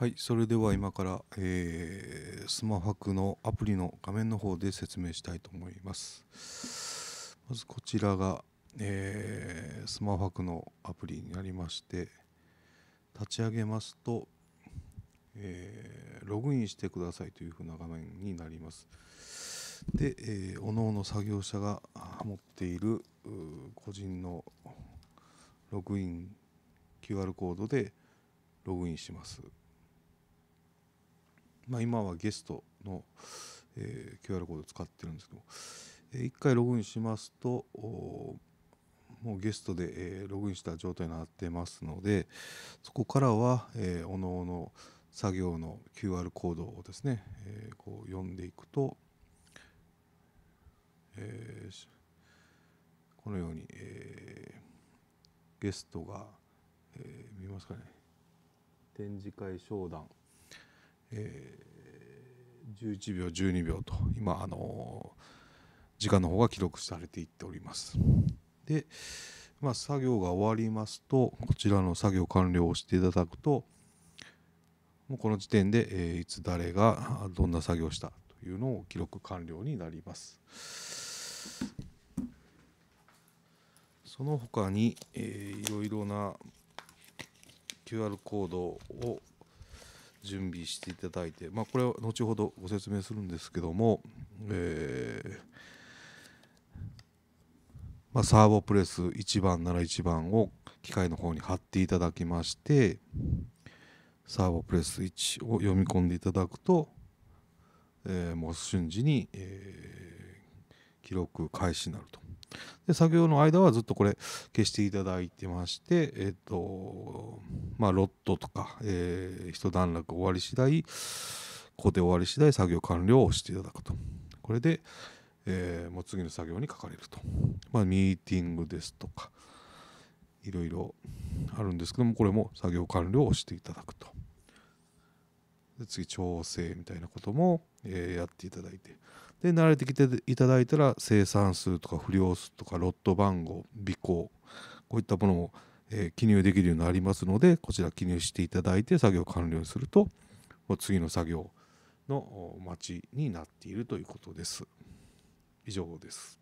はい、それでは今から、えー、スマホクのアプリの画面の方で説明したいと思います。まずこちらが、えー、スマホクのアプリになりまして、立ち上げますと、えー、ログインしてくださいというふうな画面になります。で、えー、おのおの作業者が持っている個人のログイン QR コードでログインします。まあ、今はゲストの、えー、QR コードを使ってるんですけど、えー、1回ログインしますともうゲストで、えー、ログインした状態になってますのでそこからは、えー、おのおの作業の QR コードをですね、えー、こう読んでいくと、えー、このように、えー、ゲストが、えー、見ますかね展示会商談えー、11秒12秒と今あの時間の方が記録されていっておりますで、まあ、作業が終わりますとこちらの作業完了をしていただくともうこの時点で、えー、いつ誰がどんな作業したというのを記録完了になりますその他に、えー、いろいろな QR コードを準備していただいて、まあ、これは後ほどご説明するんですけども、えーまあ、サーボプレス1番なら1番を機械の方に貼っていただきましてサーボプレス1を読み込んでいただくと、えー、もう瞬時に、えー、記録開始になると。で作業の間はずっとこれ消していただいてまして、えっ、ー、とまあ、ロットとか、えー、一段落終わり次第工程終わり次第作業完了をしていただくとこれで、えー、もう次の作業にかかれると、まあ、ミーティングですとかいろいろあるんですけどもこれも作業完了をしていただくとで次調整みたいなことも、えー、やっていただいてで慣れてきていただいたら生産数とか不良数とかロット番号尾行こういったものもえ記入できるようになりますのでこちら記入していただいて作業完了すると次の作業の待ちになっているということです。以上です。